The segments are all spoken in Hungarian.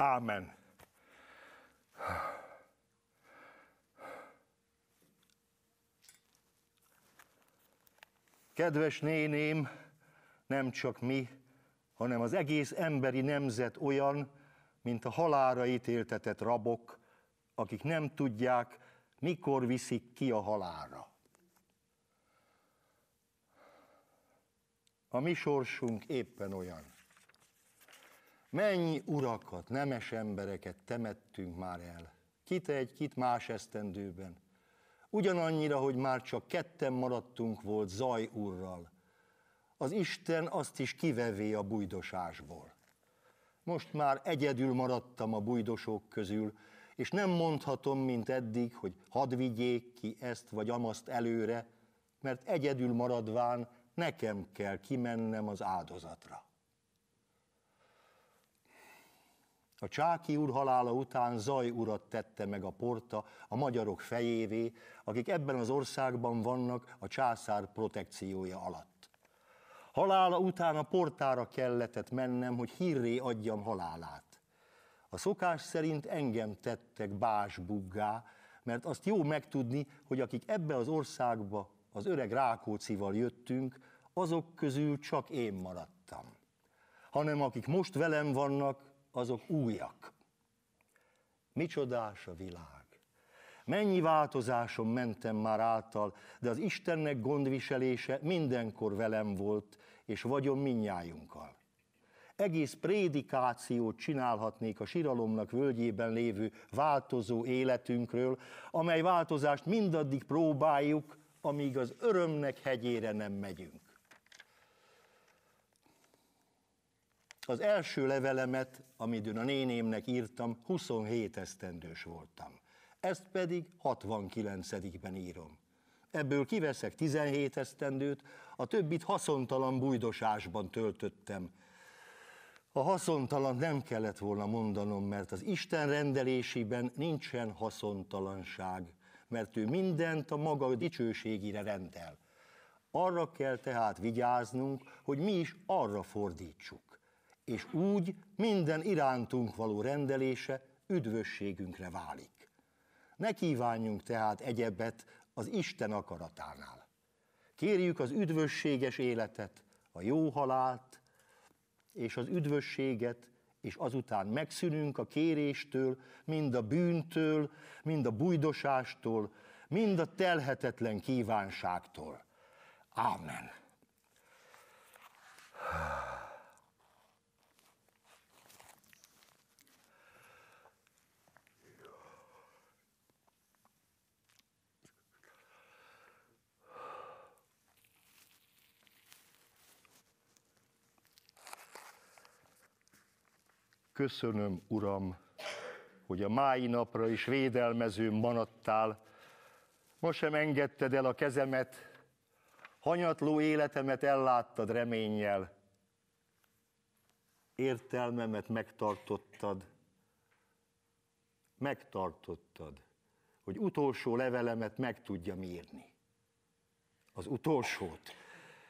Ámen. Kedves néném, nem csak mi, hanem az egész emberi nemzet olyan, mint a halára ítéltetett rabok, akik nem tudják, mikor viszik ki a halára. A mi sorsunk éppen olyan. Mennyi urakat, nemes embereket temettünk már el, kit egy, kit más esztendőben. Ugyanannyira, hogy már csak ketten maradtunk volt Zaj úrral. Az Isten azt is kivevé a bujdosásból. Most már egyedül maradtam a bujdosók közül, és nem mondhatom, mint eddig, hogy hadd vigyék ki ezt vagy amaszt előre, mert egyedül maradván nekem kell kimennem az áldozatra. A Csáki úr halála után zaj urat tette meg a porta a magyarok fejévé, akik ebben az országban vannak a császár protekciója alatt. Halála után a portára kellett mennem, hogy hírré adjam halálát. A szokás szerint engem tettek básbuggá, mert azt jó megtudni, hogy akik ebbe az országba az öreg Rákócival jöttünk, azok közül csak én maradtam. Hanem akik most velem vannak, azok újak. Micsodás a világ. Mennyi változáson mentem már által, de az Istennek gondviselése mindenkor velem volt, és vagyon minnyájunkkal. Egész prédikációt csinálhatnék a síralomnak völgyében lévő változó életünkről, amely változást mindaddig próbáljuk, amíg az örömnek hegyére nem megyünk. az első levelemet, amit a nénémnek írtam, 27 esztendős voltam. Ezt pedig 69-ben írom. Ebből kiveszek 17 esztendőt, a többit haszontalan bújdosásban töltöttem. A haszontalan nem kellett volna mondanom, mert az Isten rendelésében nincsen haszontalanság, mert ő mindent a maga dicsőségére rendel. Arra kell tehát vigyáznunk, hogy mi is arra fordítsuk és úgy minden irántunk való rendelése üdvösségünkre válik. Ne kívánjunk tehát egyebet az Isten akaratánál. Kérjük az üdvösséges életet, a jó halált és az üdvösséget, és azután megszűnünk a kéréstől, mind a bűntől, mind a bujdosástól, mind a telhetetlen kívánságtól. Amen. Köszönöm, Uram, hogy a mái napra is védelmező manadtál, ma sem engedted el a kezemet, hanyatló életemet elláttad reménnyel, értelmemet megtartottad, megtartottad, hogy utolsó levelemet meg tudjam írni. Az utolsót.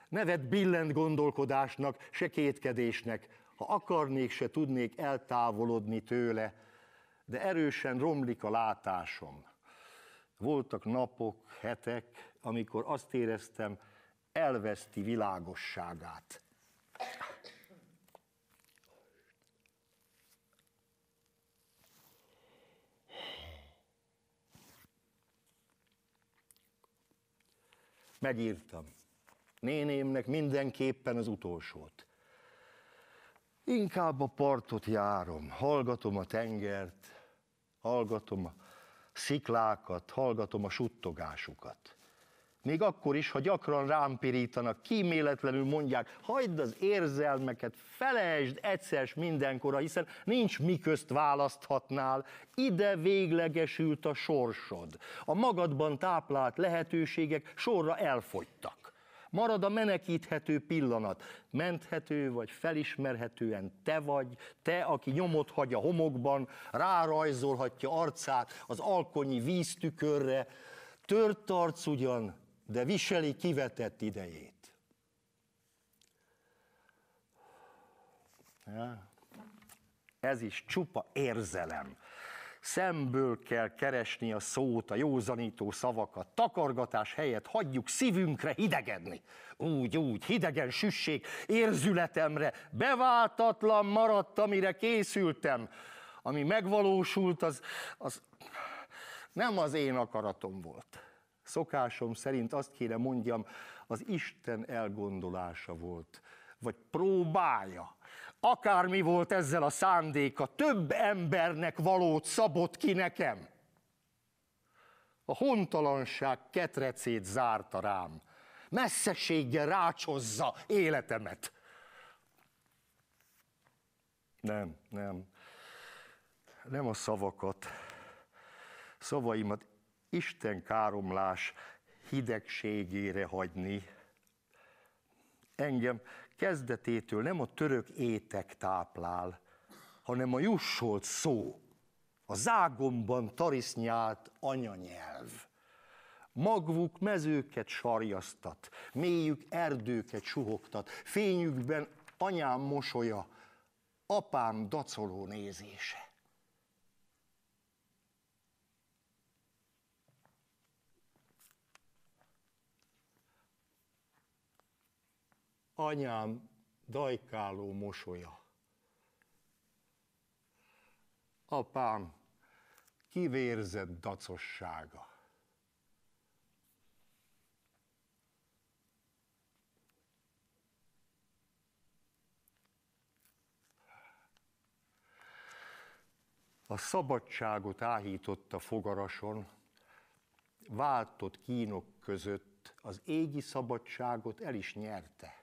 Nevet billent gondolkodásnak, se kétkedésnek, ha akarnék, se tudnék eltávolodni tőle, de erősen romlik a látásom. Voltak napok, hetek, amikor azt éreztem, elveszti világosságát. Megírtam. Nénémnek mindenképpen az utolsót. Inkább a partot járom, hallgatom a tengert, hallgatom a sziklákat, hallgatom a suttogásukat. Még akkor is, ha gyakran rám pirítanak, kíméletlenül mondják, hagyd az érzelmeket, felejtsd egyszer mindenkora, hiszen nincs mi közt választhatnál, ide véglegesült a sorsod. A magadban táplált lehetőségek sorra elfogytak. Marad a menekíthető pillanat. Menthető vagy felismerhetően te vagy, te, aki nyomot hagy a homokban, rárajzolhatja arcát az alkonyi víztükörre, tört arc ugyan, de viseli kivetett idejét. Ja. Ez is csupa érzelem. Szemből kell keresni a szót, a józanító szavakat. Takargatás helyett hagyjuk szívünkre hidegedni. Úgy, úgy, hidegen süssék érzületemre. Beváltatlan maradt, amire készültem. Ami megvalósult, az, az nem az én akaratom volt. Szokásom szerint azt kéne mondjam, az Isten elgondolása volt, vagy próbája akármi volt ezzel a szándéka, több embernek valót szabott ki nekem. A hontalanság ketrecét zárta rám, messzeséggel rácsozza életemet. Nem, nem, nem a szavakat, szavaimat Isten káromlás hidegségére hagyni. Engem kezdetétől nem a török étek táplál, hanem a jussolt szó, a zágomban tarisznyált anyanyelv. Magvuk mezőket sarjasztat, mélyük erdőket suhogtat, fényükben anyám mosolya, apám dacoló nézése. anyám dajkáló mosolya. Apám kivérzett dacossága. A szabadságot áhította fogarason, váltott kínok között, az égi szabadságot el is nyerte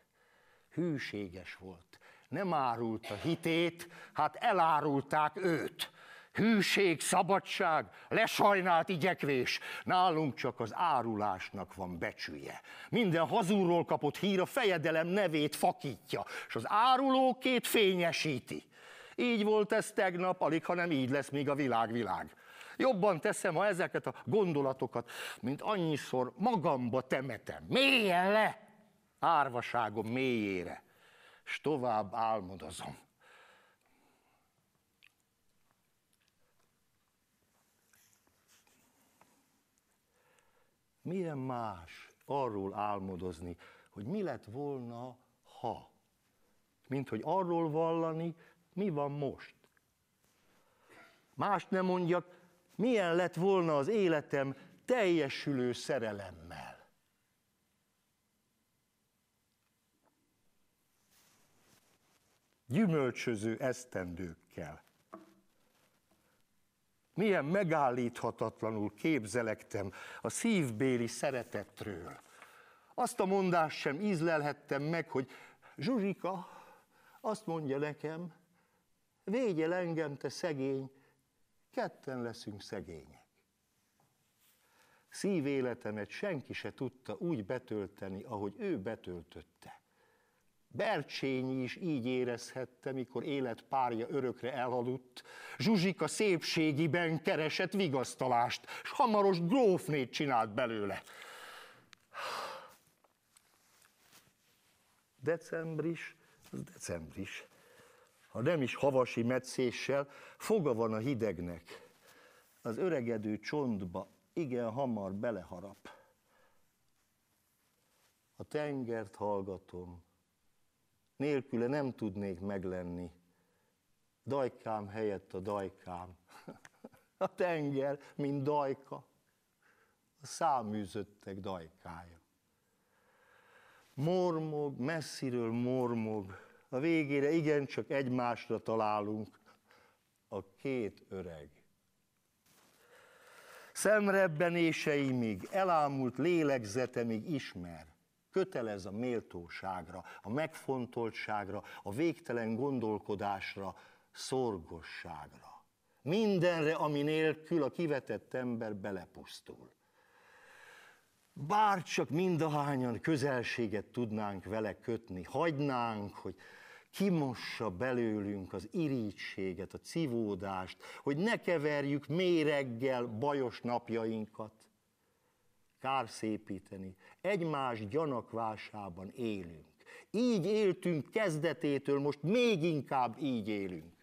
hűséges volt. Nem árult a hitét, hát elárulták őt. Hűség, szabadság, lesajnált igyekvés. Nálunk csak az árulásnak van becsülje. Minden hazúról kapott hír a fejedelem nevét fakítja, és az árulókét fényesíti. Így volt ez tegnap, alig, ha nem így lesz még a világ világ. Jobban teszem, ha ezeket a gondolatokat, mint annyiszor magamba temetem. Mélyen le! árvaságom mélyére, s tovább álmodozom. Milyen más arról álmodozni, hogy mi lett volna, ha, mint hogy arról vallani, mi van most. Mást nem mondjak, milyen lett volna az életem teljesülő szerelemmel. gyümölcsöző esztendőkkel. Milyen megállíthatatlanul képzelektem a szívbéli szeretetről. Azt a mondást sem ízlelhettem meg, hogy Zsuzsika azt mondja nekem, védj engem, te szegény, ketten leszünk szegények. Szívéletemet senki se tudta úgy betölteni, ahogy ő betöltötte. Bercsényi is így érezhette, mikor élet párja örökre elaludt. Zsuzsika szépségiben keresett vigasztalást, s hamaros grófnét csinált belőle. Decembris, az decembris. Ha nem is havasi metszéssel, foga van a hidegnek. Az öregedő csontba igen hamar beleharap. A tengert hallgatom, nélküle nem tudnék meglenni. Dajkám helyett a dajkám. A tenger, mint dajka. A száműzöttek dajkája. Mormog, messziről mormog. A végére igencsak egymásra találunk. A két öreg. Szemrebbenéseimig, elámult lélegzetemig ismer kötelez a méltóságra, a megfontoltságra, a végtelen gondolkodásra, szorgosságra. Mindenre, ami nélkül a kivetett ember belepusztul. Bár csak mindahányan közelséget tudnánk vele kötni, hagynánk, hogy kimossa belőlünk az irítséget, a civódást, hogy ne keverjük méreggel bajos napjainkat kárszépíteni. Egymás gyanakvásában élünk. Így éltünk kezdetétől, most még inkább így élünk.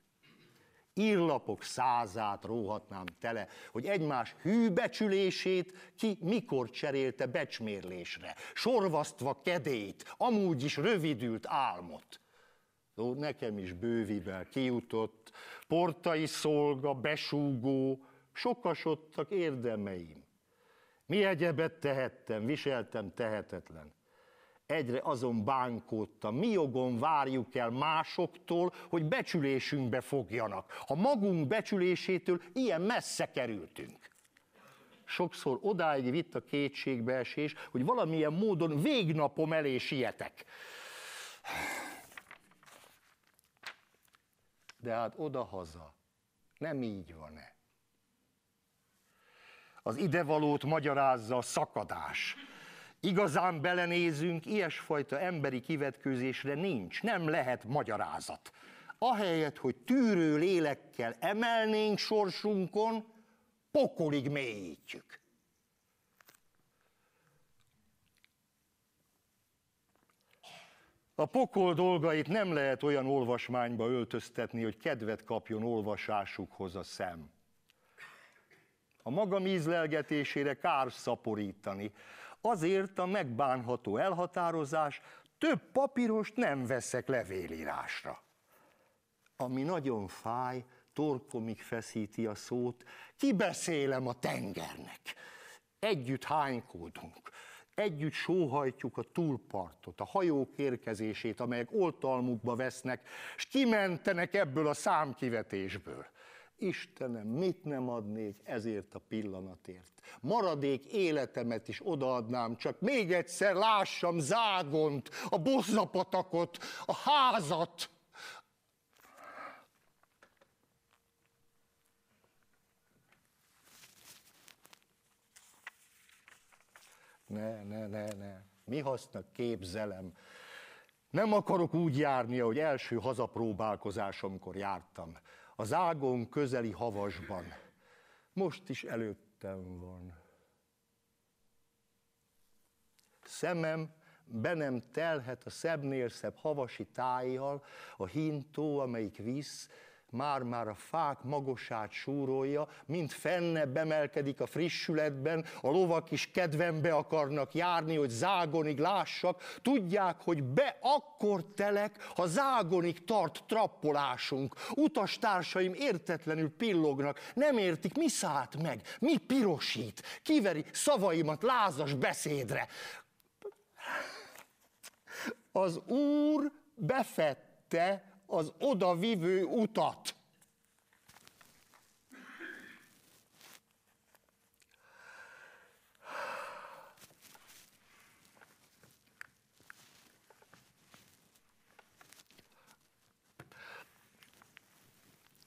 Írlapok százát róhatnám tele, hogy egymás hűbecsülését ki mikor cserélte becsmérlésre, sorvasztva kedét, amúgy is rövidült álmot. Ó, nekem is bővivel kijutott, portai szolga, besúgó, sokasodtak érdemeim. Mi egyebet tehettem, viseltem tehetetlen. Egyre azon bánkódtam, mi jogon várjuk el másoktól, hogy becsülésünkbe fogjanak. A magunk becsülésétől ilyen messze kerültünk. Sokszor odáig vitt a kétségbeesés, hogy valamilyen módon végnapom elé sietek. De hát oda-haza nem így van-e? az idevalót magyarázza a szakadás. Igazán belenézünk, ilyesfajta emberi kivetkőzésre nincs, nem lehet magyarázat. Ahelyett, hogy tűrő lélekkel emelnénk sorsunkon, pokolig mélyítjük. A pokol dolgait nem lehet olyan olvasmányba öltöztetni, hogy kedvet kapjon olvasásukhoz a szem a magam ízlelgetésére kár szaporítani. Azért a megbánható elhatározás, több papírost nem veszek levélírásra. Ami nagyon fáj, torkomig feszíti a szót, kibeszélem a tengernek. Együtt hánykódunk, együtt sóhajtjuk a túlpartot, a hajók érkezését, amelyek oltalmukba vesznek, és kimentenek ebből a számkivetésből. Istenem, mit nem adnék ezért a pillanatért? Maradék életemet is odaadnám, csak még egyszer lássam zágont, a bozzapatakot, a házat. Ne, ne, ne, ne. Mi haszna képzelem? Nem akarok úgy járni, ahogy első hazapróbálkozásomkor jártam az ágon közeli havasban. Most is előttem van. Szemem be nem telhet a szebbnél szebb havasi tájjal, a hintó, amelyik visz, már-már a fák magosát súrolja, mint fenne bemelkedik a frissületben, a lovak is kedvembe akarnak járni, hogy zágonig lássak, tudják, hogy be akkor telek, ha zágonig tart trappolásunk. Utastársaim értetlenül pillognak, nem értik, mi szállt meg, mi pirosít, kiveri szavaimat lázas beszédre. Az úr befette az odavivő utat.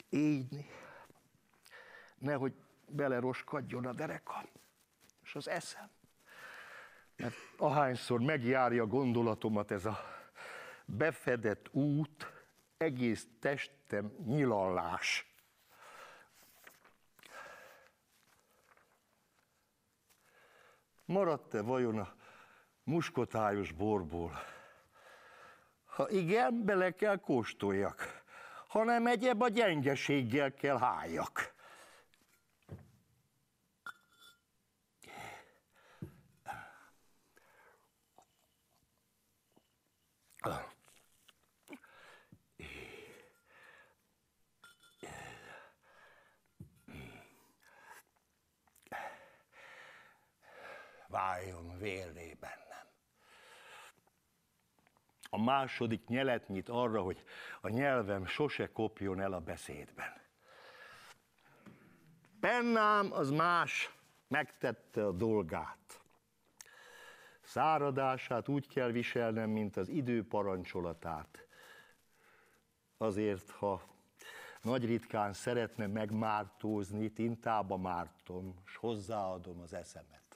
Így, nehogy beleroskadjon a derekam és az eszem. Mert ahányszor megjárja gondolatomat ez a befedett út, egész testem nyilallás. Maradt-e vajon a muskotályos borból? Ha igen, bele kell kóstoljak, hanem nem egyéb a gyengeséggel kell háljak. Ah. vélné bennem. A második nyelet nyit arra, hogy a nyelvem sose kopjon el a beszédben. Pennám az más, megtette a dolgát. Száradását úgy kell viselnem, mint az idő parancsolatát. Azért, ha nagy ritkán szeretne megmártózni, tintába mártom, és hozzáadom az eszemet.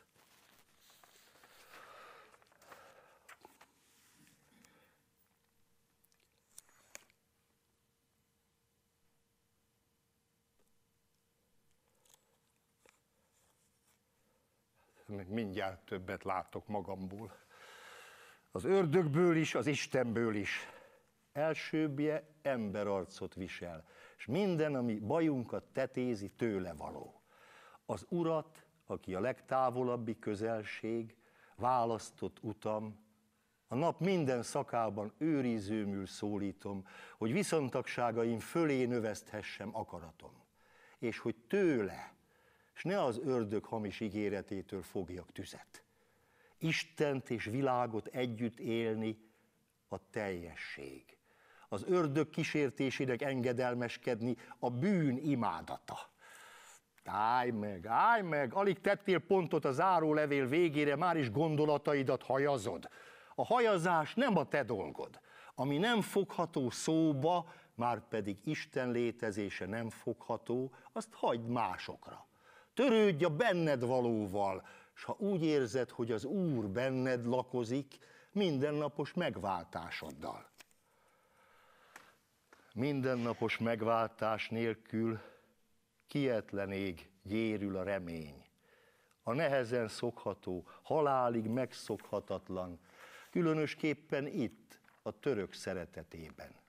mindjárt többet látok magamból. Az ördögből is, az Istenből is. Elsőbbje emberarcot visel, és minden, ami bajunkat tetézi, tőle való. Az urat, aki a legtávolabbi közelség, választott utam, a nap minden szakában őrizőmül szólítom, hogy viszontagságaim fölé növeszthessem akaratom, és hogy tőle és ne az ördög hamis ígéretétől fogjak tüzet. Istent és világot együtt élni a teljesség. Az ördög kísértésének engedelmeskedni a bűn imádata. Állj meg, állj meg, alig tettél pontot a zárólevél végére, már is gondolataidat hajazod. A hajazás nem a te dolgod. Ami nem fogható szóba, már pedig Isten létezése nem fogható, azt hagyd másokra törődj a benned valóval, s ha úgy érzed, hogy az Úr benned lakozik, mindennapos megváltásoddal. Mindennapos megváltás nélkül ég gyérül a remény. A nehezen szokható, halálig megszokhatatlan, különösképpen itt, a török szeretetében.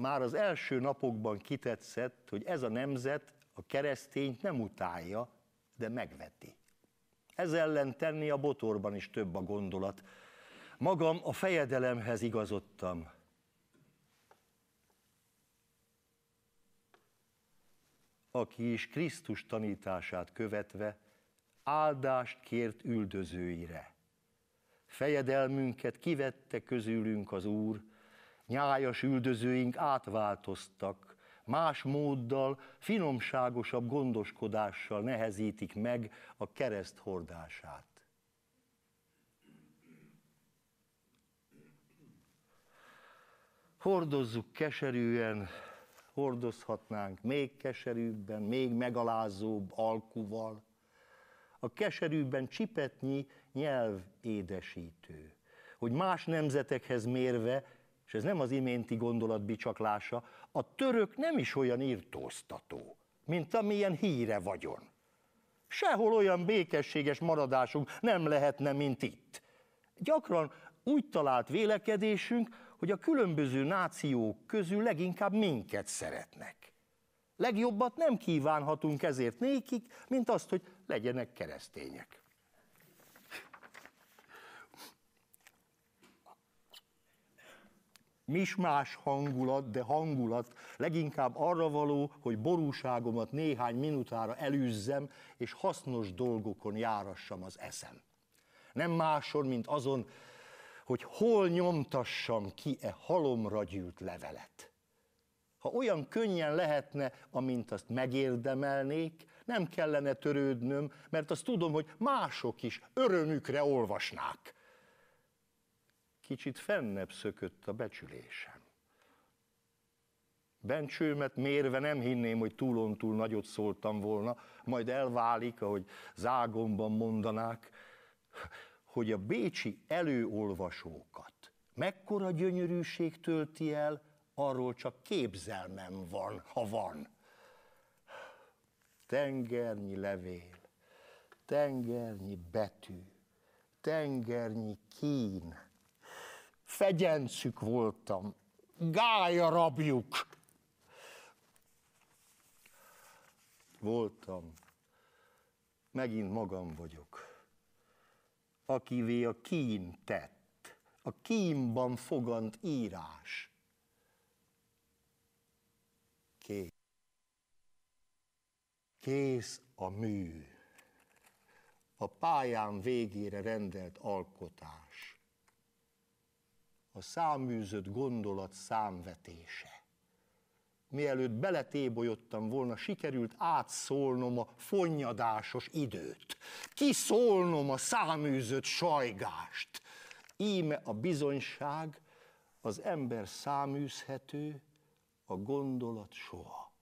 már az első napokban kitetszett, hogy ez a nemzet a keresztényt nem utálja, de megveti. Ez ellen tenni a botorban is több a gondolat. Magam a fejedelemhez igazodtam. Aki is Krisztus tanítását követve áldást kért üldözőire. Fejedelmünket kivette közülünk az Úr, nyájas üldözőink átváltoztak, más móddal, finomságosabb gondoskodással nehezítik meg a kereszt hordását. Hordozzuk keserűen, hordozhatnánk még keserűbben, még megalázóbb alkuval. A keserűbben csipetnyi nyelv édesítő, hogy más nemzetekhez mérve és ez nem az iménti gondolatbicsaklása, a török nem is olyan irtóztató, mint amilyen híre vagyon. Sehol olyan békességes maradásunk nem lehetne, mint itt. Gyakran úgy talált vélekedésünk, hogy a különböző nációk közül leginkább minket szeretnek. Legjobbat nem kívánhatunk ezért nékik, mint azt, hogy legyenek keresztények. más hangulat, de hangulat, leginkább arra való, hogy borúságomat néhány minutára elűzzem, és hasznos dolgokon járassam az eszem. Nem máson, mint azon, hogy hol nyomtassam ki-e halomra gyűlt levelet. Ha olyan könnyen lehetne, amint azt megérdemelnék, nem kellene törődnöm, mert azt tudom, hogy mások is örömükre olvasnák kicsit fennebb szökött a becsülésem. Bencsőmet mérve nem hinném, hogy túlontúl túl nagyot szóltam volna, majd elválik, ahogy zágomban mondanák, hogy a bécsi előolvasókat mekkora gyönyörűség tölti el, arról csak képzelmem van, ha van. Tengernyi levél, tengernyi betű, tengernyi kín, fegyencük voltam, gája rabjuk. Voltam, megint magam vagyok, akivé a kín tett, a kínban fogant írás. Kész. Kész a mű, a pályán végére rendelt alkotás a száműzött gondolat számvetése. Mielőtt beletébolyodtam volna, sikerült átszólnom a fonnyadásos időt, kiszólnom a száműzött sajgást. Íme a bizonyság, az ember száműzhető, a gondolat soha.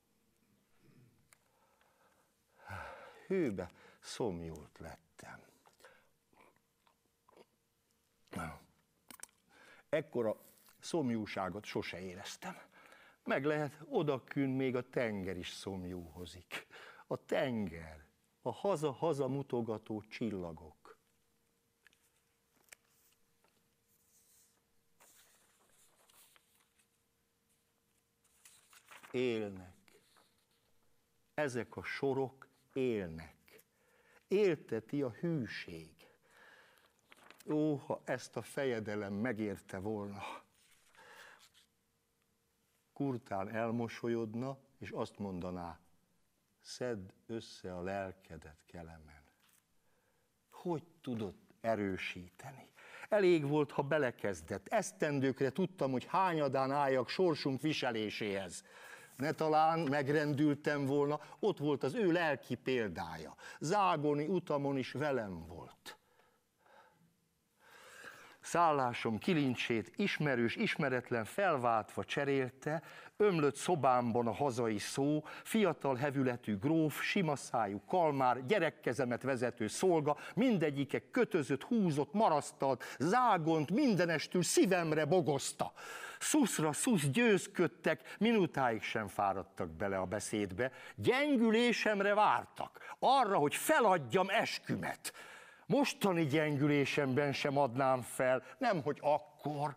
Hőbe szomjult lett. Ekkora szomjúságot sose éreztem. Meg lehet, odakűn még a tenger is szomjúhozik. A tenger, a haza-haza mutogató csillagok. Élnek. Ezek a sorok élnek. Élteti a hűség. Ó, ha ezt a fejedelem megérte volna. Kurtán elmosolyodna, és azt mondaná, szedd össze a lelkedet kelemen. Hogy tudott erősíteni? Elég volt, ha belekezdett. Esztendőkre tudtam, hogy hányadán álljak sorsunk viseléséhez ne talán megrendültem volna, ott volt az ő lelki példája. Zágoni utamon is velem volt szállásom kilincsét ismerős, ismeretlen felváltva cserélte, ömlött szobámban a hazai szó, fiatal hevületű gróf, simaszájú kalmár, gyerekkezemet vezető szolga, mindegyike kötözött, húzott, marasztalt, zágont, mindenestül szívemre bogozta. Szuszra szusz győzködtek, minutáig sem fáradtak bele a beszédbe, gyengülésemre vártak, arra, hogy feladjam eskümet. Mostani gyengülésemben sem adnám fel, nem hogy akkor.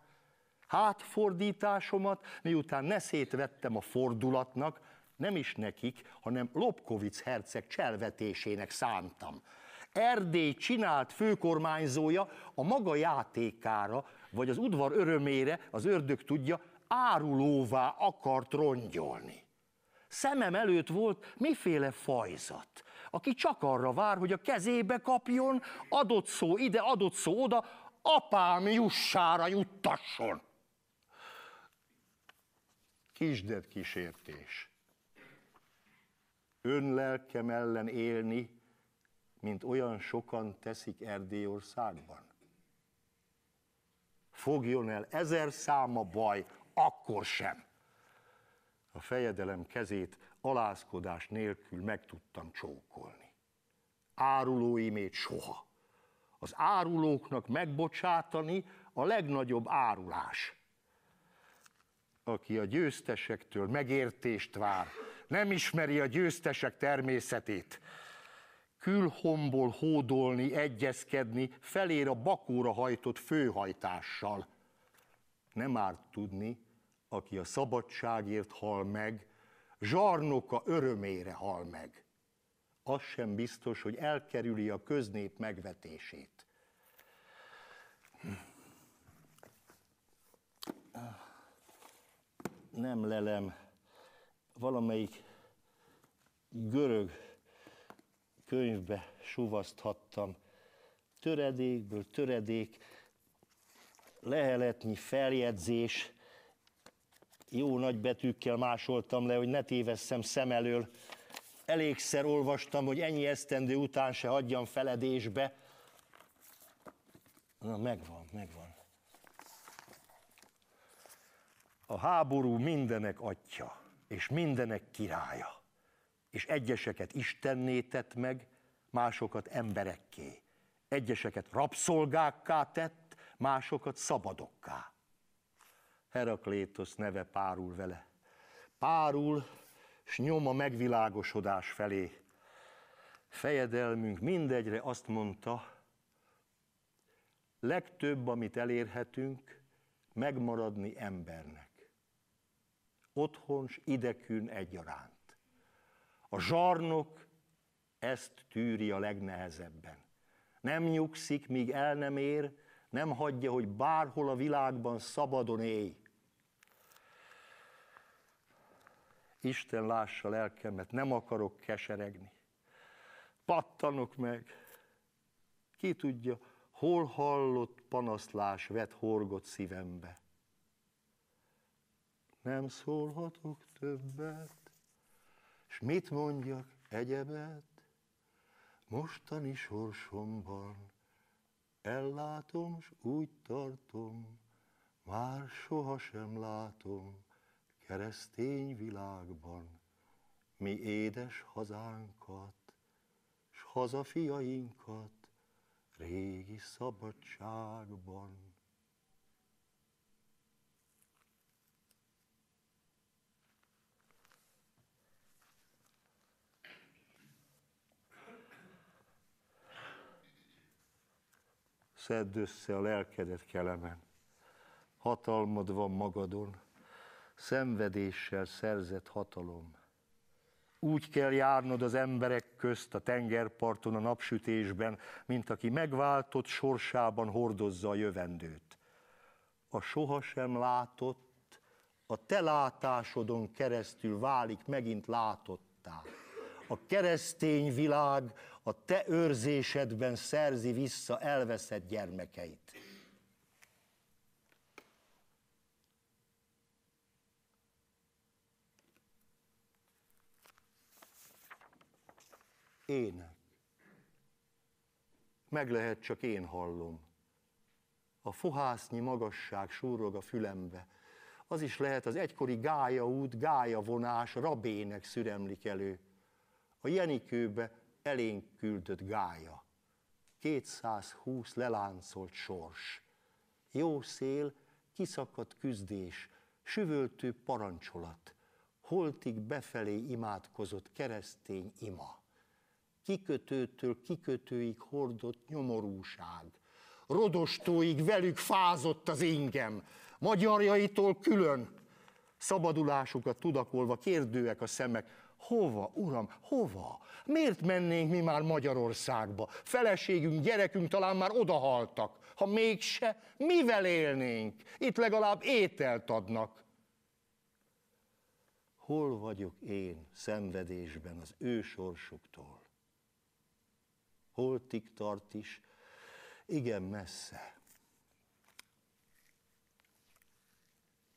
Hátfordításomat, miután ne szétvettem a fordulatnak, nem is nekik, hanem Lobkovic herceg cselvetésének szántam. Erdély csinált főkormányzója a maga játékára, vagy az udvar örömére, az ördög tudja, árulóvá akart rongyolni. Szemem előtt volt miféle fajzat, aki csak arra vár, hogy a kezébe kapjon, adott szó ide, adott szó oda, apám jussára juttasson. Kisded kísértés. lelkem ellen élni, mint olyan sokan teszik Erdélyországban. Fogjon el ezer száma baj, akkor sem. A fejedelem kezét alázkodás nélkül meg tudtam csókolni. Árulóimét soha. Az árulóknak megbocsátani a legnagyobb árulás. Aki a győztesektől megértést vár, nem ismeri a győztesek természetét. Külhomból hódolni, egyezkedni, felér a bakóra hajtott főhajtással. Nem árt tudni, aki a szabadságért hal meg, zsarnoka örömére hal meg. Az sem biztos, hogy elkerüli a köznép megvetését. Nem lelem, valamelyik görög könyvbe suvaszthattam. Töredékből töredék, leheletnyi feljegyzés, jó nagy betűkkel másoltam le, hogy ne tévesszem szem elől. Elégszer olvastam, hogy ennyi esztendő után se hagyjam feledésbe. Na, megvan, megvan. A háború mindenek atya, és mindenek királya, és egyeseket Istenné tett meg, másokat emberekké, egyeseket rabszolgákká tett, másokat szabadokká Heraklétosz neve párul vele. Párul, s nyom a megvilágosodás felé. Fejedelmünk mindegyre azt mondta, legtöbb, amit elérhetünk, megmaradni embernek. Otthon s idekűn egyaránt. A zsarnok ezt tűri a legnehezebben. Nem nyugszik, míg el nem ér, nem hagyja, hogy bárhol a világban szabadon élj. Isten lássa lelkemet, nem akarok keseregni. Pattanok meg. Ki tudja, hol hallott panaszlás vet horgot szívembe. Nem szólhatok többet, és mit mondjak egyebet? Mostani sorsomban ellátom, s úgy tartom, már sohasem látom, keresztény világban, mi édes hazánkat, s hazafiainkat régi szabadságban. Szedd össze a lelkedet kelemen, hatalmad van magadon, szenvedéssel szerzett hatalom. Úgy kell járnod az emberek közt, a tengerparton, a napsütésben, mint aki megváltott sorsában hordozza a jövendőt. A sohasem látott, a te látásodon keresztül válik megint látottá. A keresztény világ a te őrzésedben szerzi vissza elveszett gyermekeit. ének. Meg lehet, csak én hallom. A fohásznyi magasság súrog a fülembe. Az is lehet az egykori gája út, gája vonás, rabének szüremlik elő. A Jenikőbe elénk küldött gája. 220 leláncolt sors. Jó szél, kiszakadt küzdés, süvöltő parancsolat, holtig befelé imádkozott keresztény ima kikötőtől kikötőig hordott nyomorúság. Rodostóig velük fázott az ingem, magyarjaitól külön. Szabadulásukat tudakolva kérdőek a szemek, Hova, uram, hova? Miért mennénk mi már Magyarországba? Feleségünk, gyerekünk talán már odahaltak. Ha mégse, mivel élnénk? Itt legalább ételt adnak. Hol vagyok én szenvedésben az ő sorsuktól? holtig tart is, igen messze.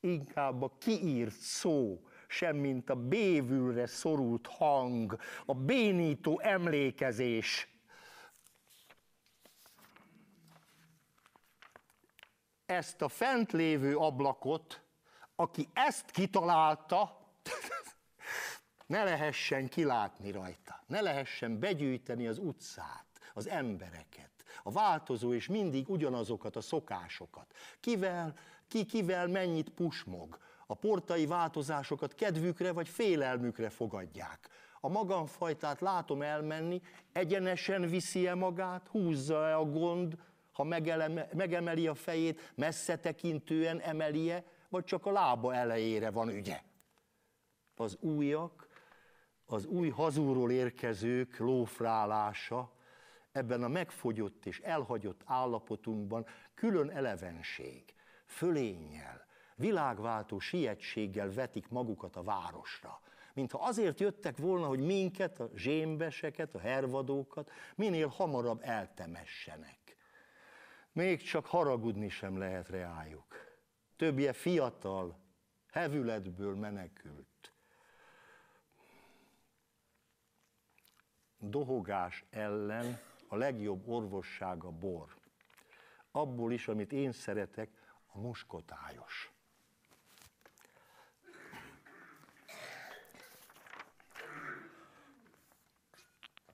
Inkább a kiírt szó, sem mint a bévülre szorult hang, a bénító emlékezés. Ezt a fent lévő ablakot, aki ezt kitalálta, ne lehessen kilátni rajta, ne lehessen begyűjteni az utcát, az embereket, a változó és mindig ugyanazokat a szokásokat. Kivel, ki kivel mennyit pusmog, a portai változásokat kedvükre vagy félelmükre fogadják. A magamfajtát látom elmenni, egyenesen viszi-e magát, húzza-e a gond, ha megeleme, megemeli a fejét, messze tekintően emelie, vagy csak a lába elejére van ügye. Az újak az új hazúról érkezők lófrálása ebben a megfogyott és elhagyott állapotunkban külön elevenség, fölénnyel, világváltó sietséggel vetik magukat a városra. Mintha azért jöttek volna, hogy minket, a zsémbeseket, a hervadókat minél hamarabb eltemessenek. Még csak haragudni sem lehet reájuk. Többje fiatal, hevületből menekült dohogás ellen a legjobb orvosság a bor. Abból is, amit én szeretek, a muskotályos.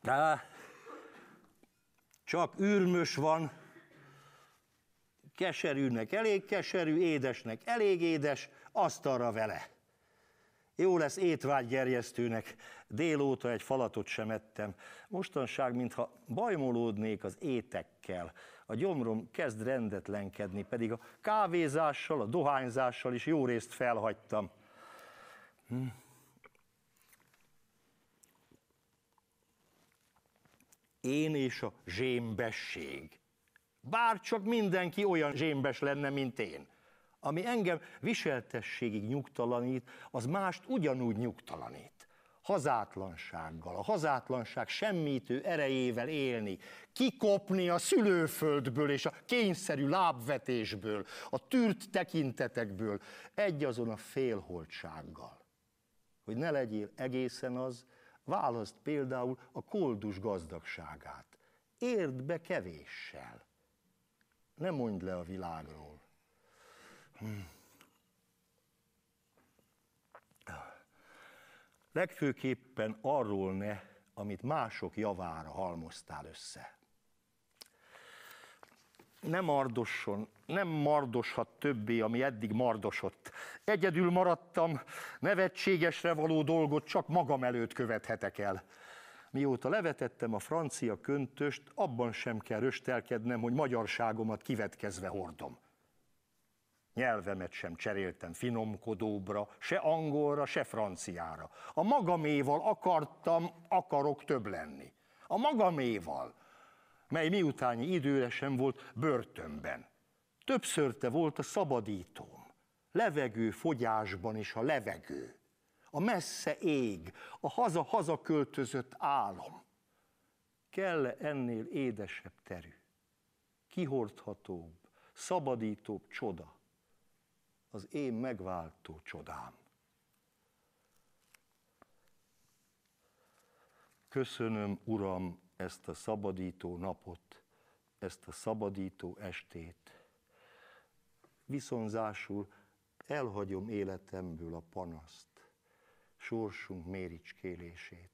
De csak űrmös van, keserűnek elég keserű, édesnek elég édes, asztalra vele. Jó lesz étvágygerjesztőnek, délóta egy falatot sem ettem. Mostanság, mintha bajmolódnék az étekkel. A gyomrom kezd rendetlenkedni, pedig a kávézással, a dohányzással is jó részt felhagytam. Hm. Én és a zsémbesség. Bárcsak mindenki olyan zsémbes lenne, mint én. Ami engem viseltességig nyugtalanít, az mást ugyanúgy nyugtalanít. Hazátlansággal, a hazátlanság semmítő erejével élni, kikopni a szülőföldből és a kényszerű lábvetésből, a tűrt tekintetekből, egyazon a félholtsággal. Hogy ne legyél egészen az, választ például a koldus gazdagságát. Érd be kevéssel. Ne mondd le a világról Legfőképpen arról ne, amit mások javára halmoztál össze. Nem mardosson, nem mardoshat többé, ami eddig mardosott. Egyedül maradtam, nevetségesre való dolgot csak magam előtt követhetek el. Mióta levetettem a francia köntöst, abban sem kell röstelkednem, hogy magyarságomat kivetkezve hordom. Nyelvemet sem cseréltem finomkodóbra, se angolra, se franciára. A magaméval akartam, akarok több lenni. A magaméval, mely miutányi időre sem volt börtönben. Többször te volt a szabadítóm, levegő fogyásban is a levegő, a messze ég, a haza-haza költözött álom. kell -e ennél édesebb terű, kihordhatóbb, szabadítóbb csoda? az én megváltó csodám. Köszönöm, Uram, ezt a szabadító napot, ezt a szabadító estét. Viszonzásul elhagyom életemből a panaszt, sorsunk méricskélését.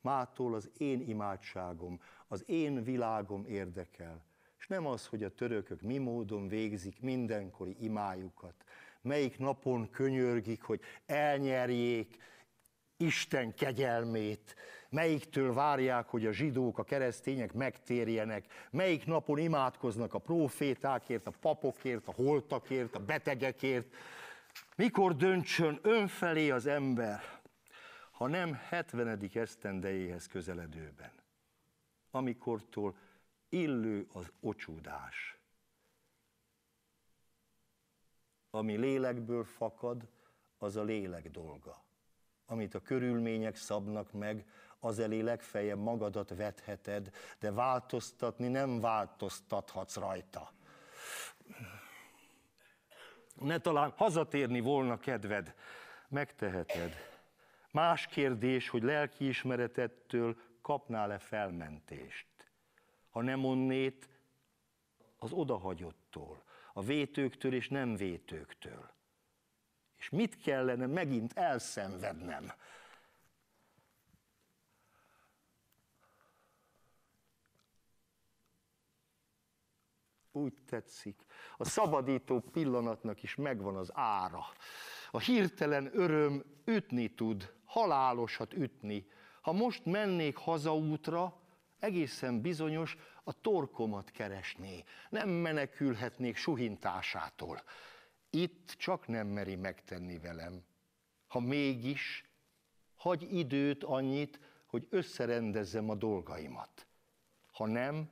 Mától az én imádságom, az én világom érdekel, és nem az, hogy a törökök mi módon végzik mindenkori imájukat, melyik napon könyörgik, hogy elnyerjék Isten kegyelmét, melyiktől várják, hogy a zsidók, a keresztények megtérjenek, melyik napon imádkoznak a profétákért, a papokért, a holtakért, a betegekért, mikor döntsön önfelé az ember, ha nem 70. esztendejéhez közeledőben, amikortól illő az ocsúdás, ami lélekből fakad, az a lélek dolga. Amit a körülmények szabnak meg, az elé legfeljebb magadat vetheted, de változtatni nem változtathatsz rajta. Ne talán hazatérni volna kedved, megteheted. Más kérdés, hogy lelkiismeretettől kapnál-e felmentést. Ha nem onnét, az odahagyottól, a vétőktől és nem vétőktől. És mit kellene megint elszenvednem? Úgy tetszik. A szabadító pillanatnak is megvan az ára. A hirtelen öröm ütni tud, halálosat hát ütni. Ha most mennék hazaútra, egészen bizonyos, a torkomat keresné, nem menekülhetnék suhintásától. Itt csak nem meri megtenni velem. Ha mégis, hagy időt annyit, hogy összerendezzem a dolgaimat. Ha nem,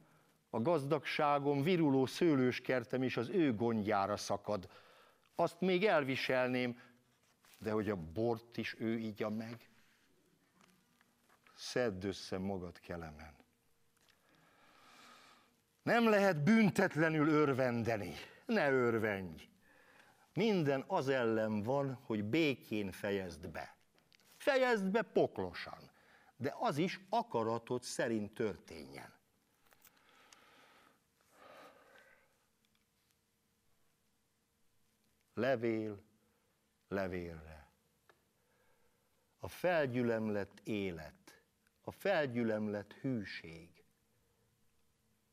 a gazdagságom viruló szőlőskertem is az ő gondjára szakad. Azt még elviselném, de hogy a bort is ő igya meg. Szedd össze magad kelemen nem lehet büntetlenül örvendeni. Ne örvendj. Minden az ellen van, hogy békén fejezd be. Fejezd be poklosan, de az is akaratod szerint történjen. Levél levélre. A felgyülemlett élet, a felgyülemlett hűség,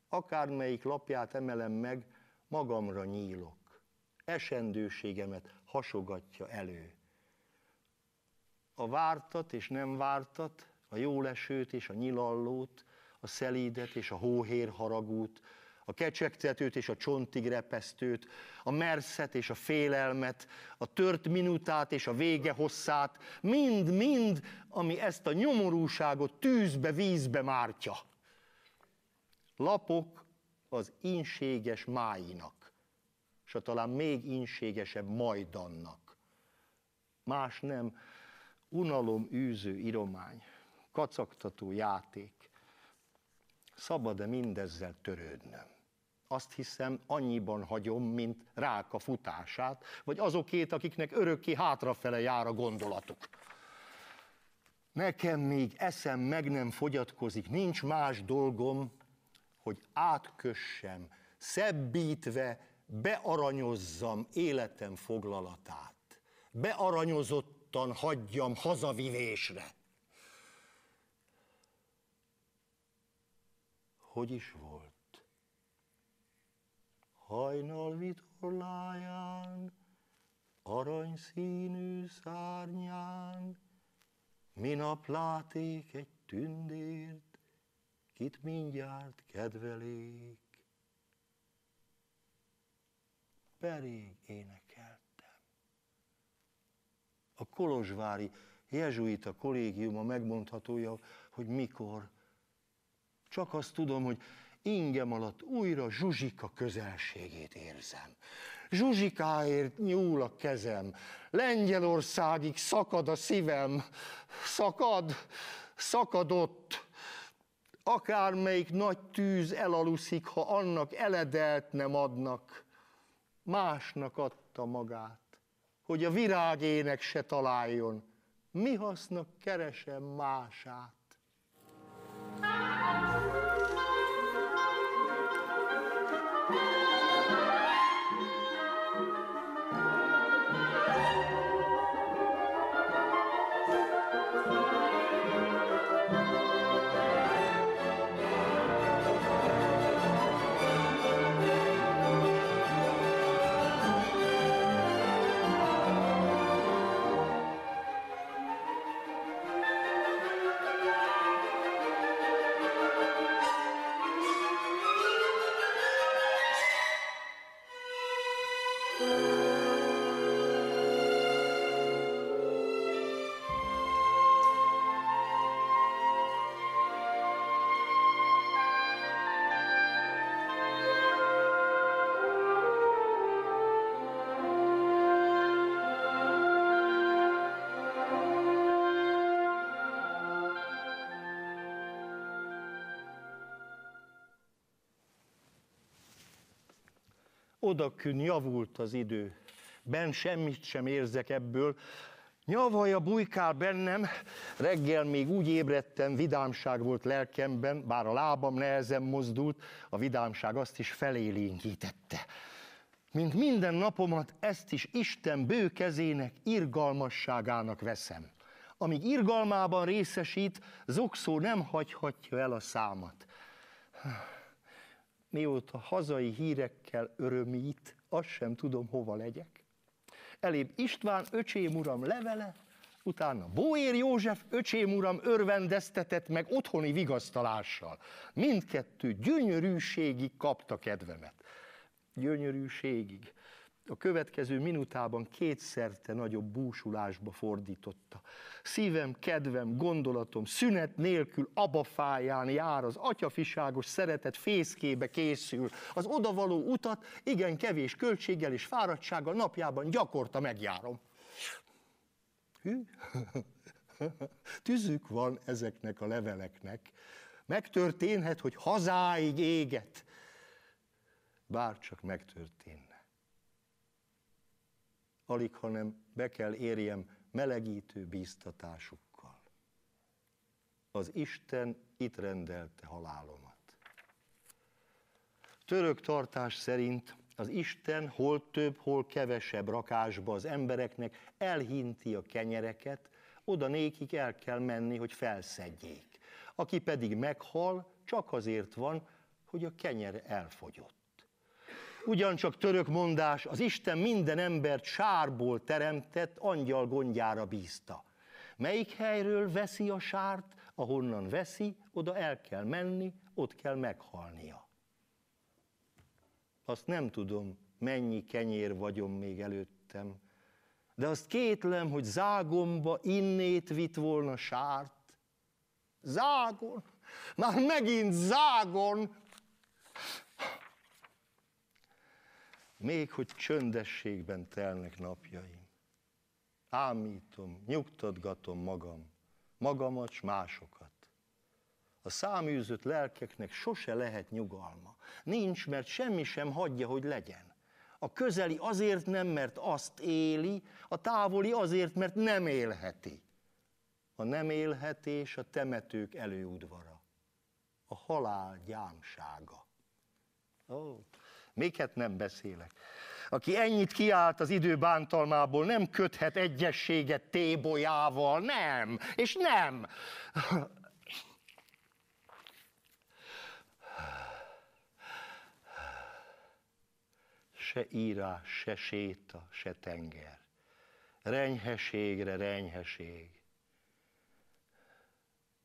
akármelyik lapját emelem meg, magamra nyílok. Esendőségemet hasogatja elő. A vártat és nem vártat, a jólesőt és a nyilallót, a szelídet és a hóhér haragút, a kecsegtetőt és a csontig repesztőt, a merszet és a félelmet, a tört minutát és a vége hosszát, mind-mind, ami ezt a nyomorúságot tűzbe, vízbe mártja. Lapok az inséges máinak, és a talán még inségesebb majdannak. Más nem, unalom űző iromány, kacagtató játék. Szabad-e mindezzel törődnöm? Azt hiszem, annyiban hagyom, mint ráka futását, vagy azokét, akiknek örökké hátrafele jár a gondolatuk. Nekem még eszem meg nem fogyatkozik, nincs más dolgom, hogy átkössem, szebbítve bearanyozzam életem foglalatát. Bearanyozottan hagyjam hazavivésre. Hogy is volt? Hajnal vitorláján, aranyszínű szárnyán, minap láték egy tündért, kit mindjárt kedvelék. Pedig énekeltem. A Kolozsvári jezsuita kollégiuma megmondhatója, hogy mikor. Csak azt tudom, hogy ingem alatt újra Zsuzsika közelségét érzem. Zsuzsikáért nyúl a kezem, Lengyelországig szakad a szívem, szakad, szakadott, akármelyik nagy tűz elaluszik, ha annak eledelt nem adnak. Másnak adta magát, hogy a virágének se találjon. Mi hasznak keresem mását? odakün javult az idő. Ben semmit sem érzek ebből. Nyavaja bujkál bennem, reggel még úgy ébredtem, vidámság volt lelkemben, bár a lábam nehezen mozdult, a vidámság azt is felélénkítette. Mint minden napomat, ezt is Isten bőkezének, irgalmasságának veszem. Amíg irgalmában részesít, zokszó nem hagyhatja el a számat mióta hazai hírekkel örömít, azt sem tudom, hova legyek. Elébb István, öcsém uram levele, utána Bóér József, öcsém uram örvendeztetett meg otthoni vigasztalással. Mindkettő gyönyörűségig kapta kedvemet. Gyönyörűségig a következő minutában kétszerte nagyobb búsulásba fordította. Szívem, kedvem, gondolatom szünet nélkül abafáján jár, az atyafiságos szeretet fészkébe készül. Az odavaló utat igen kevés költséggel és fáradtsággal napjában gyakorta megjárom. Hű? Tüzük van ezeknek a leveleknek. Megtörténhet, hogy hazáig éget. Bár csak megtörténhet alig, hanem be kell érjem melegítő bíztatásukkal. Az Isten itt rendelte halálomat. Török tartás szerint az Isten hol több, hol kevesebb rakásba az embereknek elhinti a kenyereket, oda nékik el kell menni, hogy felszedjék. Aki pedig meghal, csak azért van, hogy a kenyer elfogyott ugyancsak török mondás, az Isten minden embert sárból teremtett, angyal gondjára bízta. Melyik helyről veszi a sárt, ahonnan veszi, oda el kell menni, ott kell meghalnia. Azt nem tudom, mennyi kenyér vagyom még előttem, de azt kétlem, hogy zágomba innét vitt volna sárt. Zágon! Már megint zágon! még hogy csöndességben telnek napjaim. Ámítom, nyugtatgatom magam, magamat s másokat. A száműzött lelkeknek sose lehet nyugalma. Nincs, mert semmi sem hagyja, hogy legyen. A közeli azért nem, mert azt éli, a távoli azért, mert nem élheti. A nem élhetés a temetők előudvara, a halál gyámsága. Ó, Miket nem beszélek? Aki ennyit kiált az idő bántalmából, nem köthet egyességet tébolyával, nem, és nem. Se írás, se séta, se tenger. Renyheségre renyheség.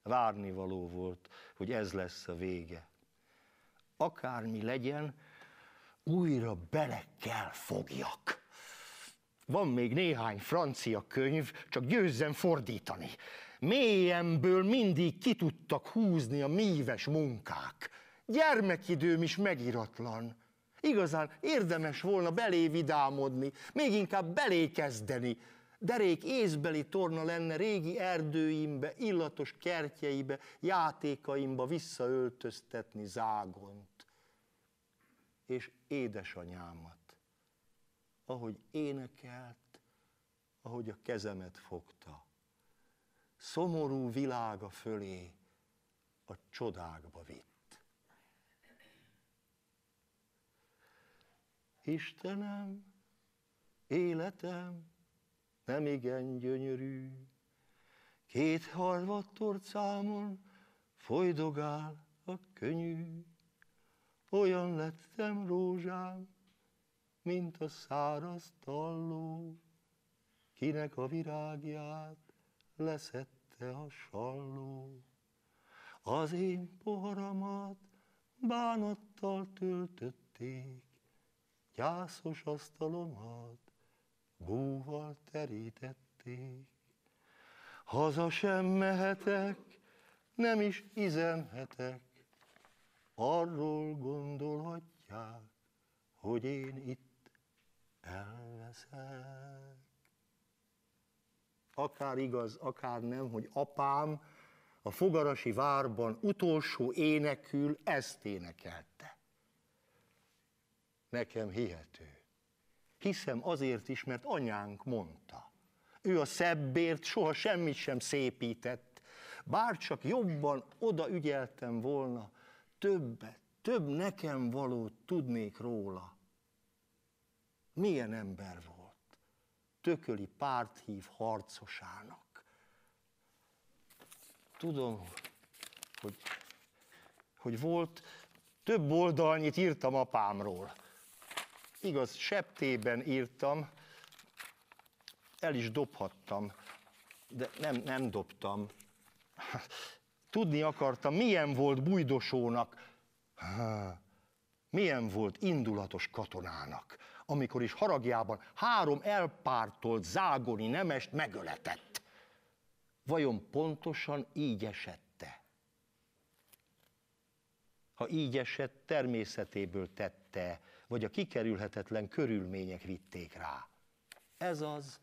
Várnivaló volt, hogy ez lesz a vége. Akármi legyen, újra bele kell fogjak. Van még néhány francia könyv, csak győzzem fordítani. Mélyemből mindig ki tudtak húzni a míves munkák. Gyermekidőm is megiratlan. Igazán érdemes volna belé vidámodni, még inkább belé kezdeni. Derék észbeli torna lenne régi erdőimbe, illatos kertjeibe, játékaimba visszaöltöztetni zágont és édesanyámat, ahogy énekelt, ahogy a kezemet fogta. Szomorú világa fölé a csodákba vitt. Istenem, életem nem igen gyönyörű, két harvat torcámon folydogál a könyű olyan lettem rózsám, mint a száraz talló, kinek a virágját leszette a salló. Az én poharamat bánattal töltötték, gyászos asztalomat búval terítették. Haza sem mehetek, nem is izenhetek, Arról gondolhatják, hogy én itt elveszek. Akár igaz, akár nem, hogy apám a fogarasi várban utolsó énekül ezt énekelte. Nekem hihető. Hiszem azért is, mert anyánk mondta. Ő a szebbért soha semmit sem szépített, bár csak jobban odaügyeltem volna többet, több nekem valót tudnék róla. Milyen ember volt? Tököli párthív harcosának. Tudom, hogy, hogy volt, több oldalnyit írtam apámról. Igaz, septében írtam, el is dobhattam, de nem, nem dobtam. Tudni akarta, milyen volt bujdosónak, milyen volt indulatos katonának, amikor is haragjában három elpártolt zágoni nemest megöletett. Vajon pontosan így esette? Ha így esett, természetéből tette, vagy a kikerülhetetlen körülmények vitték rá. Ez az,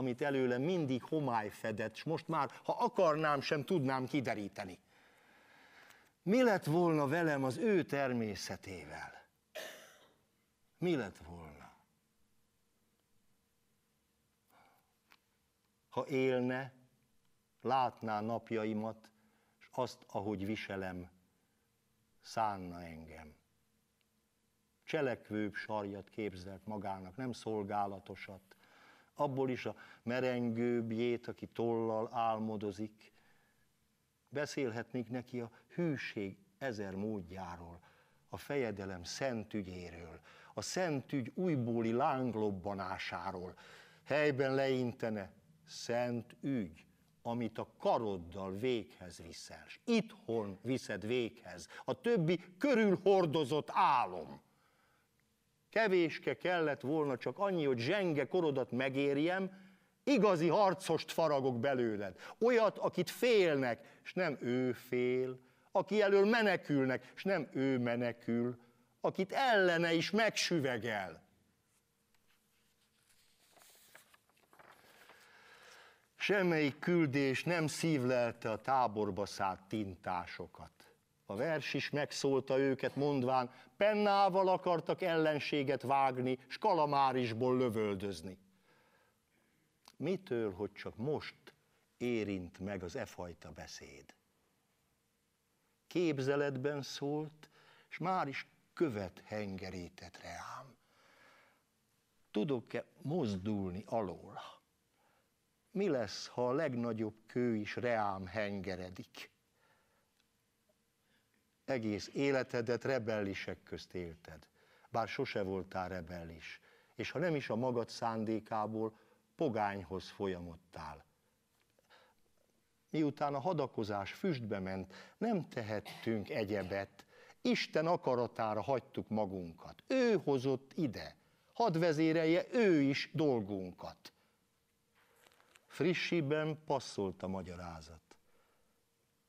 amit előle mindig homály fedett, és most már, ha akarnám, sem tudnám kideríteni. Mi lett volna velem az ő természetével? Mi lett volna? Ha élne, látná napjaimat, és azt, ahogy viselem, szánna engem. Cselekvőbb sarjat képzelt magának, nem szolgálatosat, abból is a merengő jét, aki tollal álmodozik. Beszélhetnénk neki a hűség ezer módjáról, a fejedelem szent ügyéről, a szent ügy újbóli lánglobbanásáról. Helyben leintene szent ügy, amit a karoddal véghez viszel, s itthon viszed véghez, a többi körülhordozott álom. Kevéske kellett volna csak annyi, hogy zsenge korodat megérjem, igazi harcost faragok belőled. Olyat, akit félnek, és nem ő fél. Aki elől menekülnek, és nem ő menekül. Akit ellene is megsüvegel. Semmelyik küldés nem szívlelte a táborba szállt tintásokat. A vers is megszólta őket, mondván, pennával akartak ellenséget vágni, és kalamárisból lövöldözni. Mitől, hogy csak most érint meg az e fajta beszéd? Képzeletben szólt, és már is követ hengerített reám. Tudok-e mozdulni alóla? Mi lesz, ha a legnagyobb kő is reám hengeredik? egész életedet rebellisek közt élted, bár sose voltál rebellis, és ha nem is a magad szándékából, pogányhoz folyamodtál. Miután a hadakozás füstbe ment, nem tehettünk egyebet, Isten akaratára hagytuk magunkat. Ő hozott ide, hadvezéreje, ő is dolgunkat. Frissiben passzolt a magyarázat.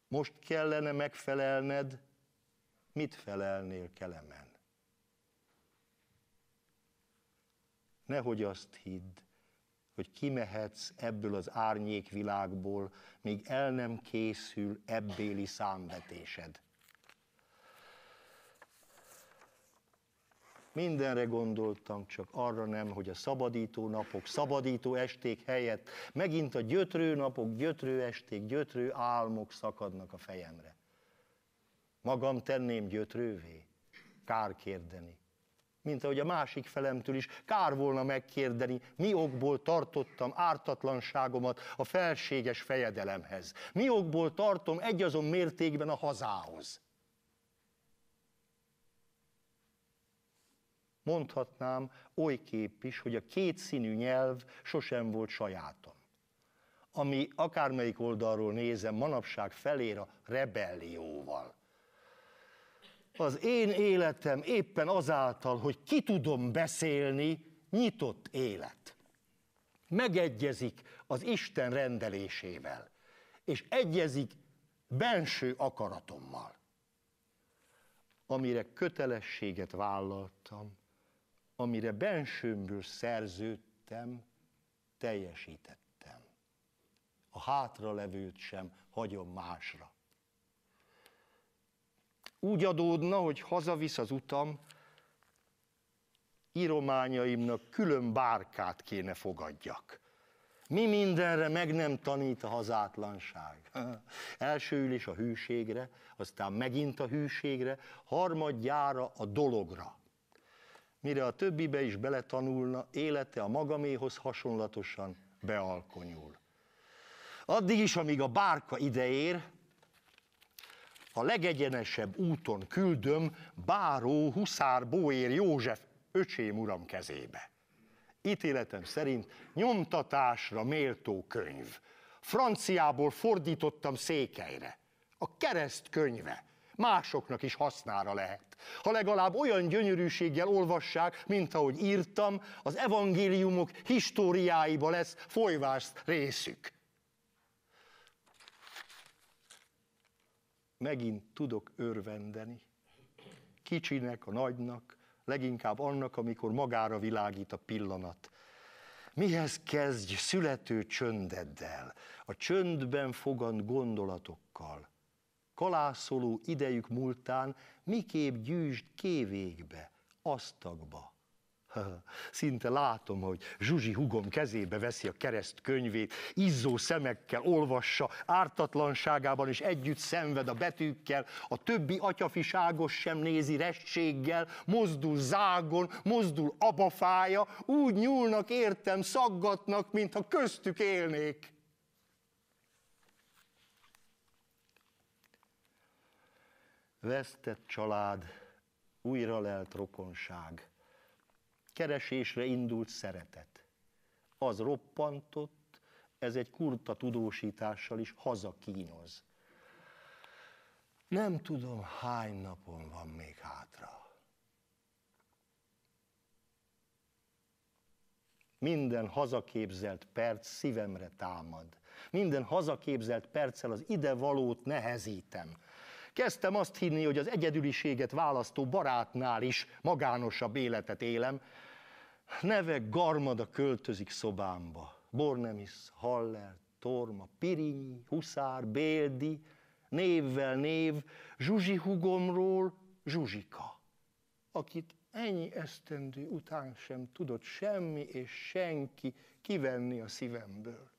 Most kellene megfelelned, mit felelnél kelemen? Nehogy azt hidd, hogy kimehetsz ebből az árnyékvilágból, míg el nem készül ebbéli számvetésed. Mindenre gondoltam, csak arra nem, hogy a szabadító napok, szabadító esték helyett megint a gyötrő napok, gyötrő esték, gyötrő álmok szakadnak a fejemre. Magam tenném gyötrővé. Kár kérdeni. Mint ahogy a másik felemtől is kár volna megkérdeni, mi okból tartottam ártatlanságomat a felséges fejedelemhez. Mi okból tartom egyazon mértékben a hazához. Mondhatnám oly kép is, hogy a kétszínű nyelv sosem volt sajátom. Ami akármelyik oldalról nézem, manapság felér a rebellióval az én életem éppen azáltal, hogy ki tudom beszélni, nyitott élet. Megegyezik az Isten rendelésével, és egyezik benső akaratommal, amire kötelességet vállaltam, amire bensőmből szerződtem, teljesítettem. A hátralevőt sem hagyom másra úgy adódna, hogy hazavisz az utam, írományaimnak külön bárkát kéne fogadjak. Mi mindenre meg nem tanít a hazátlanság. Első ülés a hűségre, aztán megint a hűségre, harmadjára a dologra. Mire a többibe is beletanulna, élete a magaméhoz hasonlatosan bealkonyul. Addig is, amíg a bárka ideér, a legegyenesebb úton küldöm Báró Huszár Bóér József öcsém uram kezébe. Ítéletem szerint nyomtatásra méltó könyv. Franciából fordítottam székelyre. A kereszt könyve. Másoknak is hasznára lehet. Ha legalább olyan gyönyörűséggel olvassák, mint ahogy írtam, az evangéliumok históriáiba lesz folyvást részük. megint tudok örvendeni. Kicsinek, a nagynak, leginkább annak, amikor magára világít a pillanat. Mihez kezdj születő csöndeddel, a csöndben fogant gondolatokkal? Kalászoló idejük múltán miképp gyűjtsd kévékbe, asztagba, Szinte látom, hogy Zsuzsi hugom kezébe veszi a kereszt könyvét, izzó szemekkel olvassa, ártatlanságában is együtt szenved a betűkkel, a többi atyafiságos sem nézi restséggel, mozdul zágon, mozdul abafája, úgy nyúlnak értem, szaggatnak, mintha köztük élnék. Vesztett család, újra lelt rokonság – keresésre indult szeretet. Az roppantott, ez egy kurta tudósítással is kínoz. Nem tudom, hány napon van még hátra. Minden hazaképzelt perc szívemre támad. Minden hazaképzelt perccel az ide valót nehezítem. Kezdtem azt hinni, hogy az egyedüliséget választó barátnál is magánosabb életet élem. Neve garmada költözik szobámba. Bornemis, Haller, Torma, Pirinyi, Huszár, Béldi, névvel név, Zsuzsi hugomról Zsuzsika, akit ennyi esztendő után sem tudott semmi és senki kivenni a szívemből.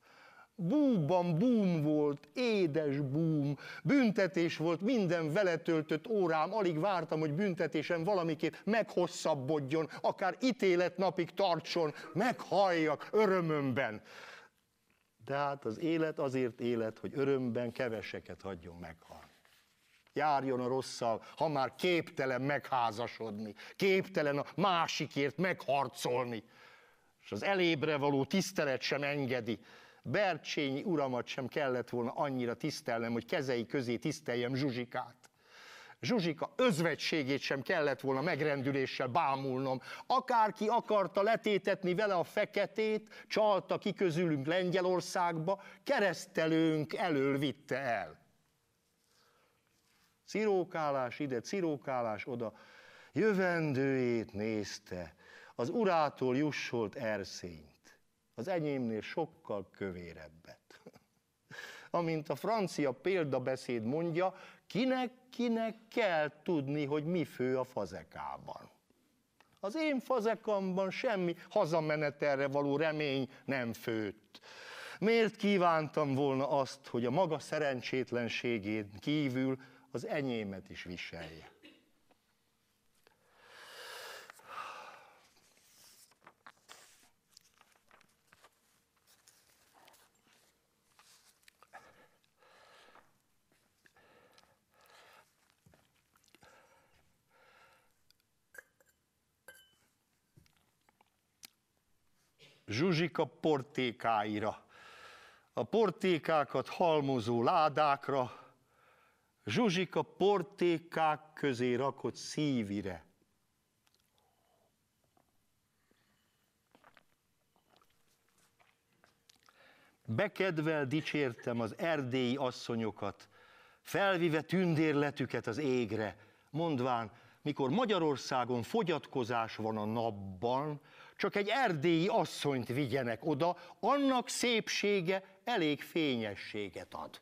Búban búm volt, édes búm, büntetés volt, minden vele töltött órám, alig vártam, hogy büntetésem valamiképp meghosszabbodjon, akár ítéletnapig tartson, meghalljak örömömben. De hát az élet azért élet, hogy örömben keveseket hagyjon meghalni. Járjon a rosszal, ha már képtelen megházasodni, képtelen a másikért megharcolni, és az elébre való tisztelet sem engedi, Bercsényi uramat sem kellett volna annyira tisztelnem, hogy kezei közé tiszteljem Zsuzsikát. Zsuzsika özvegységét sem kellett volna megrendüléssel bámulnom. Akárki akarta letétetni vele a feketét, csalta ki közülünk Lengyelországba, keresztelőnk elől vitte el. Cirókálás ide, cirókálás oda, jövendőjét nézte, az urától jussolt erszény az enyémnél sokkal kövérebbet. Amint a francia példabeszéd mondja, kinek, kinek kell tudni, hogy mi fő a fazekában. Az én fazekamban semmi hazamenetelre való remény nem főtt. Miért kívántam volna azt, hogy a maga szerencsétlenségén kívül az enyémet is viselje? Zsuzsika portékáira, a portékákat halmozó ládákra, Zsuzsika portékák közé rakott szívire. Bekedvel dicsértem az erdélyi asszonyokat, felvive tündérletüket az égre, mondván, mikor Magyarországon fogyatkozás van a napban, csak egy erdélyi asszonyt vigyenek oda, annak szépsége elég fényességet ad.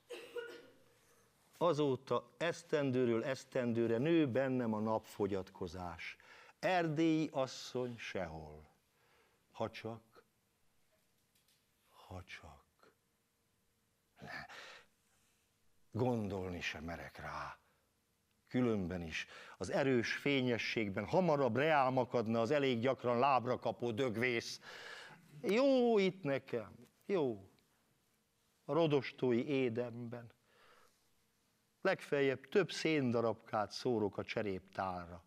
Azóta esztendőről esztendőre nő bennem a napfogyatkozás. Erdélyi asszony sehol. Ha csak, ha csak. Ne. Gondolni sem merek rá különben is. Az erős fényességben hamarabb reálmakadna az elég gyakran lábra kapó dögvész. Jó itt nekem, jó. A rodostói édemben. Legfeljebb több széndarabkát szórok a cseréptálra.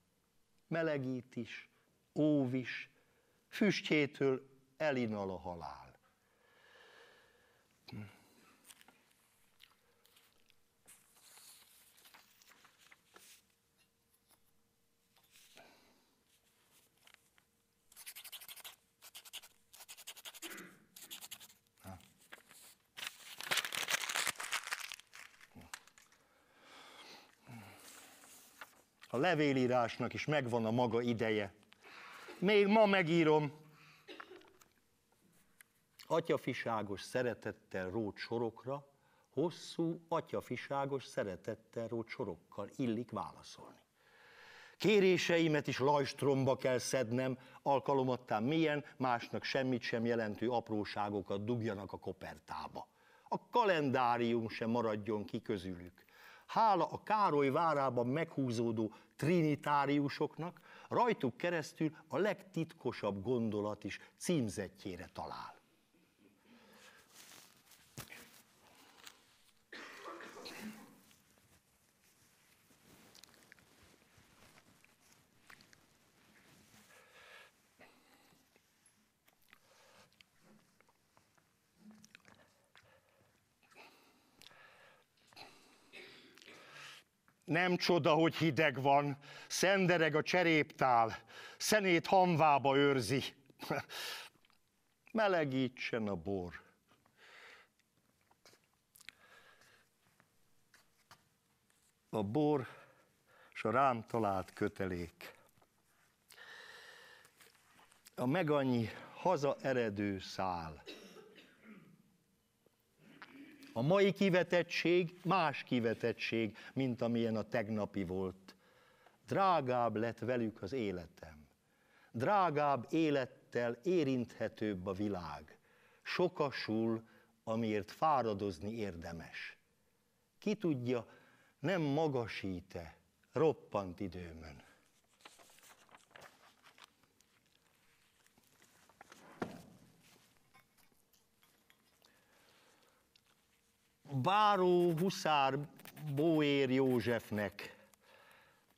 Melegít is, óv is, füstjétől elinal a halál. Hm. A levélírásnak is megvan a maga ideje. Még ma megírom. Atyafiságos szeretettel rót sorokra, hosszú, atyafiságos szeretettel rót sorokkal illik válaszolni. Kéréseimet is lajstromba kell szednem, alkalomattán milyen, másnak semmit sem jelentő apróságokat dugjanak a kopertába. A kalendárium sem maradjon ki közülük hála a Károly várában meghúzódó trinitáriusoknak, rajtuk keresztül a legtitkosabb gondolat is címzetjére talál. Nem csoda, hogy hideg van, szendereg a cseréptál, szenét hamvába őrzi. Melegítsen a bor. A bor és a rám talált kötelék. A megannyi haza eredő szál. A mai kivetettség más kivetettség, mint amilyen a tegnapi volt. Drágább lett velük az életem. Drágább élettel érinthetőbb a világ. Sokasul, amiért fáradozni érdemes. Ki tudja, nem magasíte roppant időmön. Báró Huszár Bóér Józsefnek,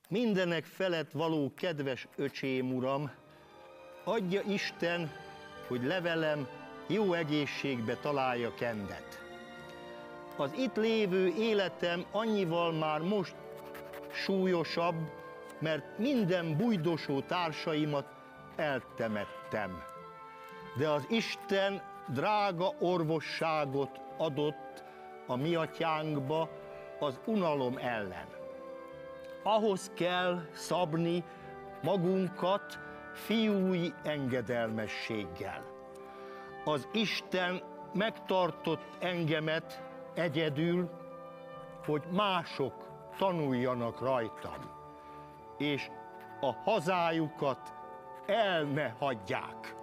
mindenek felett való kedves öcsém uram, adja Isten, hogy levelem jó egészségbe találja kendet. Az itt lévő életem annyival már most súlyosabb, mert minden bujdosó társaimat eltemettem. De az Isten drága orvosságot adott a mi atyánkba az unalom ellen. Ahhoz kell szabni magunkat fiúi engedelmességgel. Az Isten megtartott engemet egyedül, hogy mások tanuljanak rajtam, és a hazájukat el ne hagyják.